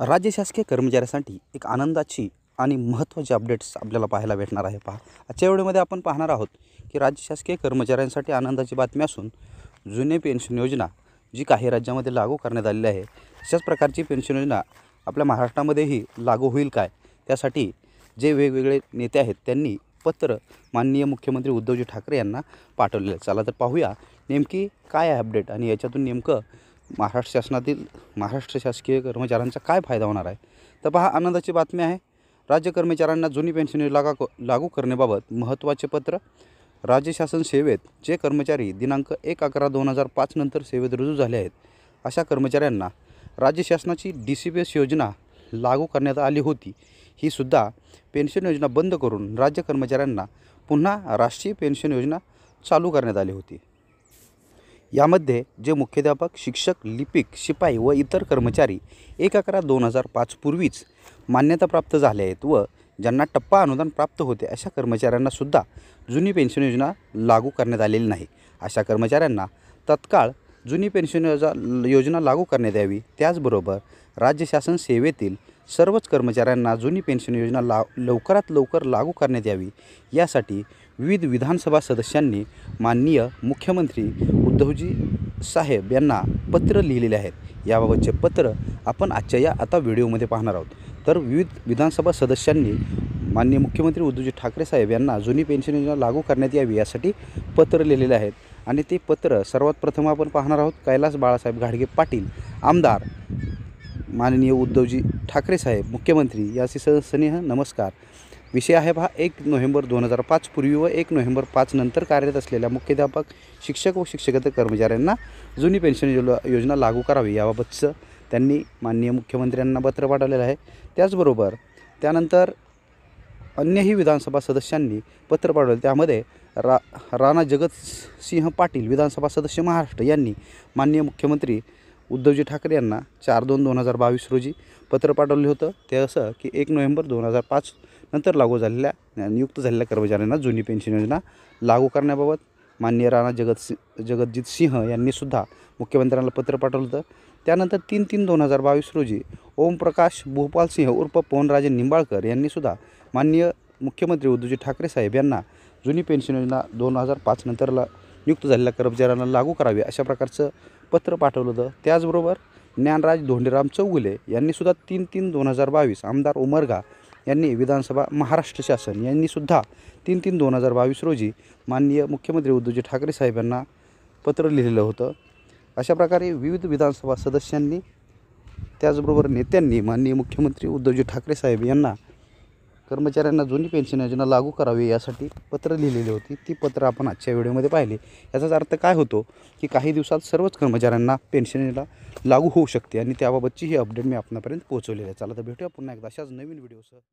राज्य शासकीय कर्मचाऱ्यांसाठी एक आनंदाची आणि महत्त्वाचे अपडेट्स आपल्याला पाहायला भेटणार आहे पहा आजच्या वेळेमध्ये आपण पाहणार आहोत की राज्य शासकीय कर्मचाऱ्यांसाठी आनंदाची बातमी असून जुने पेन्शन योजना जी काही राज्यामध्ये लागू करण्यात आलेली आहे तशाच प्रकारची पेन्शन योजना आपल्या महाराष्ट्रामध्येही लागू होईल काय त्यासाठी जे वेगवेगळे नेते आहेत त्यांनी पत्र माननीय मुख्यमंत्री उद्धवजी ठाकरे यांना पाठवलेलं चला तर पाहूया नेमकी काय आहे अपडेट आणि याच्यातून नेमकं महाराष्ट्र शासनातील महाराष्ट्र शासकीय कर्मचाऱ्यांचा काय फायदा होणार आहे तर पहा आनंदाची बातमी आहे राज्य कर्मचाऱ्यांना जुनी पेन्शन लागू लागू करण्याबाबत महत्त्वाचे पत्र राज्य शासन सेवेत जे कर्मचारी दिनांक एक अकरा दोन हजार पाच नंतर सेवेत रुजू झाले आहेत अशा कर्मचाऱ्यांना राज्य शासनाची डी सी बी एस योजना लागू करण्यात आली होती ही सुद्धा पेन्शन योजना बंद करून राज्य कर्मचाऱ्यांना पुन्हा राष्ट्रीय पेन्शन योजना चालू करण्यात आली होती यामध्ये जे मुख्याध्यापक शिक्षक लिपिक शिपाई व इतर कर्मचारी एक अकरा दोन हजार पाचपूर्वीच मान्यताप्राप्त झाले आहेत व ज्यांना टप्पा अनुदान प्राप्त होते अशा कर्मचाऱ्यांनासुद्धा जुनी पेन्शन योजना लागू करण्यात आलेली नाही अशा कर्मचाऱ्यांना तत्काळ जुनी पेन्शन योजना योजना लागू करण्यात यावी त्याचबरोबर राज्य शासन सेवेतील सर्वच कर्मचाऱ्यांना जुनी पेन्शन योजना ला लवकरात लवकर लागू करण्यात यावी यासाठी विविध विधानसभा सदस्यांनी माननीय मुख्यमंत्री उद्धवजी साहेब यांना पत्र लिहिलेले आहेत याबाबतचे पत्र आपण आजच्या या आता व्हिडिओमध्ये पाहणार आहोत तर विविध विधानसभा सदस्यांनी माननीय मुख्यमंत्री उद्धवजी ठाकरे साहेब यांना जुनी पेन्शन योजना लागू करण्यात यावी यासाठी पत्र लिहिलेले आहेत आणि ते पत्र सर्वात प्रथम आपण पाहणार आहोत कैलास बाळासाहेब घाडगे पाटील आमदार माननीय उद्धवजी ठाकरे साहेब मुख्यमंत्री याचे सहस्नेह नमस्कार विषय आहे पहा एक नोव्हेंबर दोन हजार पाच पूर्वी व एक नोव्हेंबर पाच नंतर कार्यरत असलेल्या मुख्याध्यापक शिक्षक व शिक्षकेतर कर्मचाऱ्यांना जुनी पेन्शन योजना योजना लागू करावी याबाबतचं त्यांनी माननीय मुख्यमंत्र्यांना पत्र पाठवलेलं आहे त्याचबरोबर त्यानंतर अन्यही विधानसभा सदस्यांनी पत्र पाठवलं त्यामध्ये रा राणा जगतसिंह पाटील विधानसभा सदस्य महाराष्ट्र यांनी माननीय मुख्यमंत्री उद्धवजी ठाकरे यांना चार दोन दोन हजार बावीस रोजी पत्र पाठवले होतं ते असं की एक नोव्हेंबर दोन हजार पाच नंतर लागू झालेल्या नियुक्त झालेल्या कर्मचाऱ्यांना जुनी पेन्शन योजना लागू करण्याबाबत मान्य राणा जगत जगतजित सिंह यांनीसुद्धा मुख्यमंत्र्यांना पत्र पाठवलं होतं त्यानंतर तीन तीन दोन हजार बावीस रोजी ओमप्रकाश भोपाल सिंह उर्फ पवनराजे निंबाळकर यांनीसुद्धा मान्य मुख्यमंत्री उद्धवजी ठाकरे साहेब यांना जुनी पेन्शन योजना दोन हजार पाच नंतरला नियुक्त झालेल्या कर्मचाऱ्यांना लागू करावे अशा प्रकारचं पत्र पाठवलं होतं त्याचबरोबर ज्ञानराज धोंडेराम चौगुले यांनीसुद्धा तीन तीन दोन हजार बावीस आमदार उमरगा यांनी विधानसभा महाराष्ट्र शासन यांनीसुद्धा तीन तीन दोन हजार बावीस रोजी माननीय मुख्यमंत्री उद्धवजी ठाकरे साहेबांना पत्र लिहिलेलं होतं अशा प्रकारे विविध विधानसभा सदस्यांनी त्याचबरोबर नेत्यांनी माननीय मुख्यमंत्री उद्धवजी ठाकरे साहेब यांना कर्मचाऱ्यांना जुनी पेन्शन योजना लागू करावी यासाठी पत्र लिहिलेली होती ती पत्र आपण आजच्या व्हिडिओमध्ये पाहिली याचाच अर्थ काय होतो की काही दिवसात सर्वच कर्मचाऱ्यांना योजना लागू होऊ शकते आणि त्याबाबतची ही अपडेट मी आपणापर्यंत पोहोचवलेली आहे चला तर भेटूया पुन्हा एकदा अशाच नवीन व्हिडिओसह